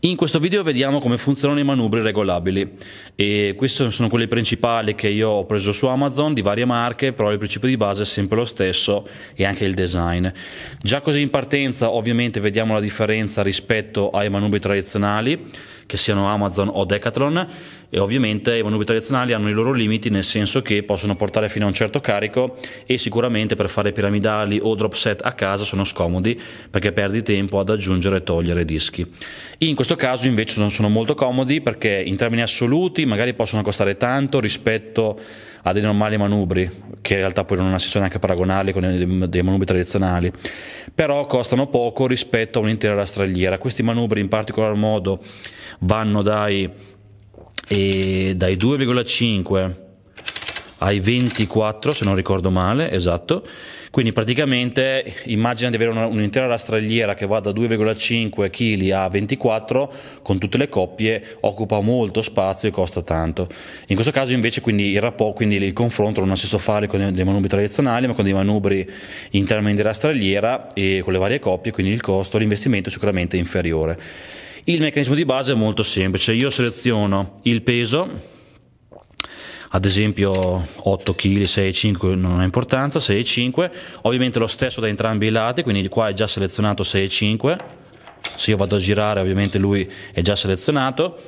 In questo video vediamo come funzionano i manubri regolabili e queste sono quelle principali che io ho preso su Amazon di varie marche, però il principio di base è sempre lo stesso e anche il design. Già così in partenza ovviamente vediamo la differenza rispetto ai manubri tradizionali che siano Amazon o Decathlon e ovviamente i manubri tradizionali hanno i loro limiti nel senso che possono portare fino a un certo carico e sicuramente per fare piramidali o drop set a casa sono scomodi perché perdi tempo ad aggiungere e togliere dischi. In questo caso invece sono, sono molto comodi perché in termini assoluti magari possono costare tanto rispetto a dei normali manubri, che in realtà poi non si sono neanche paragonali con dei, dei manubri tradizionali, però costano poco rispetto a un'intera rastrelliera. Questi manubri in particolar modo vanno dai, eh, dai 2,5 ai 24 se non ricordo male, esatto. Quindi praticamente immagina di avere una, un'intera rastrelliera che va da 2,5 kg a 24 con tutte le coppie, occupa molto spazio e costa tanto. In questo caso invece quindi il rapporto, quindi il confronto non ha senso fare con dei manubri tradizionali ma con dei manubri in termini di rastrelliera e con le varie coppie, quindi il costo, l'investimento è sicuramente inferiore. Il meccanismo di base è molto semplice, io seleziono il peso, ad esempio 8 kg, 6,5 non ha importanza, 6,5, ovviamente lo stesso da entrambi i lati, quindi qua è già selezionato 6,5, se io vado a girare ovviamente lui è già selezionato,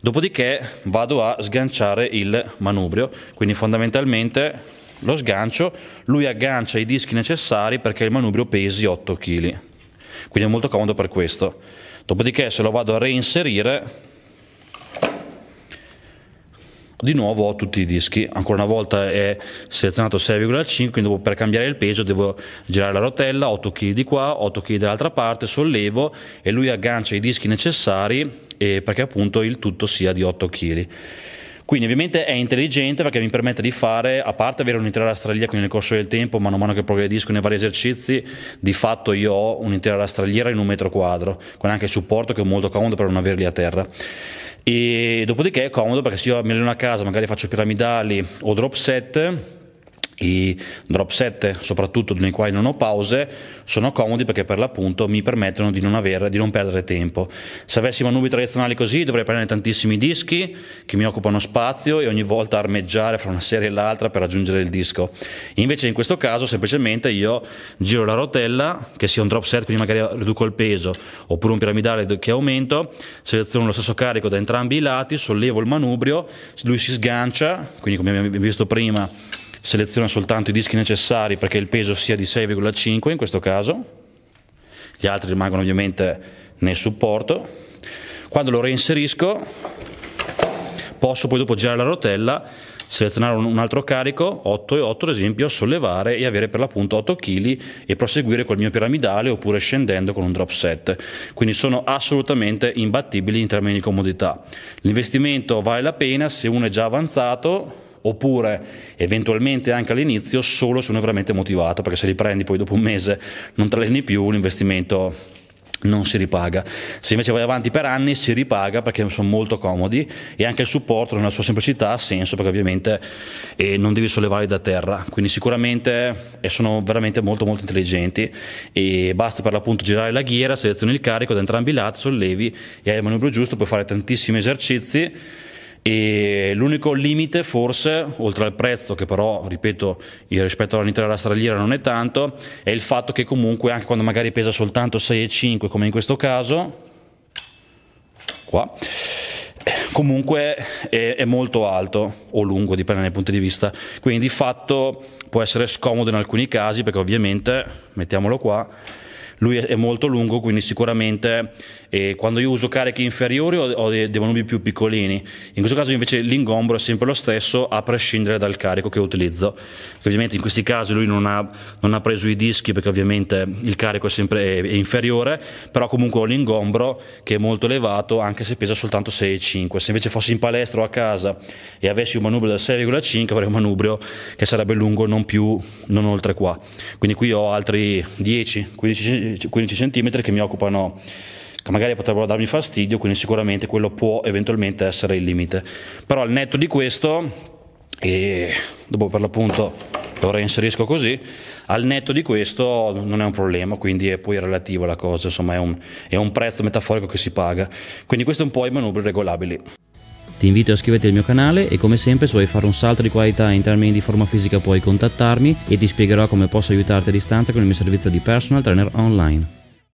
dopodiché vado a sganciare il manubrio, quindi fondamentalmente lo sgancio, lui aggancia i dischi necessari perché il manubrio pesi 8 kg, quindi è molto comodo per questo dopodiché se lo vado a reinserire di nuovo ho tutti i dischi ancora una volta è selezionato 6,5 quindi per cambiare il peso devo girare la rotella 8 kg di qua 8 kg dall'altra parte sollevo e lui aggancia i dischi necessari eh, perché appunto il tutto sia di 8 kg quindi ovviamente è intelligente perché mi permette di fare, a parte avere un'intera rastrelliera, quindi nel corso del tempo, mano a mano che progredisco nei vari esercizi, di fatto io ho un'intera rastrelliera in un metro quadro, con anche il supporto che è molto comodo per non averli a terra. E dopodiché è comodo perché se io mi alleno a casa, magari faccio piramidali o drop set, i drop set, soprattutto nei quali non ho pause, sono comodi perché per l'appunto mi permettono di non, avere, di non perdere tempo. Se avessi manubi tradizionali così dovrei prendere tantissimi dischi che mi occupano spazio e ogni volta armeggiare fra una serie e l'altra per raggiungere il disco. Invece in questo caso semplicemente io giro la rotella, che sia un drop set, quindi magari riduco il peso, oppure un piramidale che aumento, seleziono lo stesso carico da entrambi i lati, sollevo il manubrio, lui si sgancia, quindi come abbiamo visto prima seleziona soltanto i dischi necessari perché il peso sia di 6,5 in questo caso, gli altri rimangono ovviamente nel supporto, quando lo reinserisco posso poi dopo girare la rotella, selezionare un altro carico, 8 e 8 ad esempio, sollevare e avere per l'appunto 8 kg e proseguire col mio piramidale oppure scendendo con un drop set. Quindi sono assolutamente imbattibili in termini di comodità. L'investimento vale la pena se uno è già avanzato oppure eventualmente anche all'inizio solo se uno è veramente motivato, perché se li prendi poi dopo un mese non traleni più, l'investimento non si ripaga. Se invece vai avanti per anni si ripaga perché sono molto comodi e anche il supporto nella sua semplicità ha senso perché ovviamente eh, non devi sollevarli da terra, quindi sicuramente eh, sono veramente molto molto intelligenti e basta per l'appunto girare la ghiera, selezioni il carico da entrambi i lati, sollevi e hai il manubrio giusto, puoi fare tantissimi esercizi e l'unico limite forse, oltre al prezzo che però, ripeto, rispetto alla Nitro e Straliera non è tanto, è il fatto che comunque anche quando magari pesa soltanto 6,5 come in questo caso, qua, comunque è, è, molto alto o lungo, dipende dal punto di vista, quindi di fatto può essere scomodo in alcuni casi perché ovviamente, mettiamolo qua, lui è molto lungo, quindi sicuramente eh, quando io uso carichi inferiori ho, ho dei, dei volumi più piccolini. In questo caso invece l'ingombro è sempre lo stesso a prescindere dal carico che utilizzo. Perché ovviamente in questi casi lui non ha, non ha, preso i dischi perché ovviamente il carico è sempre è, è inferiore, però comunque ho l'ingombro che è molto elevato anche se pesa soltanto 6,5. Se invece fossi in palestra o a casa e avessi un manubrio da 6,5 avrei un manubrio che sarebbe lungo non più, non oltre qua. Quindi qui ho altri 10, 15 15 cm che mi occupano che magari potrebbero darmi fastidio, quindi sicuramente quello può eventualmente essere il limite. Però al netto di questo, e dopo per l'appunto lo reinserisco così, al netto di questo non è un problema, quindi è poi relativo la cosa, insomma è un, è un prezzo metaforico che si paga. Quindi questo è un po' i manubri regolabili. Ti invito a iscriverti al mio canale e come sempre se vuoi fare un salto di qualità in termini di forma fisica puoi contattarmi e ti spiegherò come posso aiutarti a distanza con il mio servizio di personal trainer online.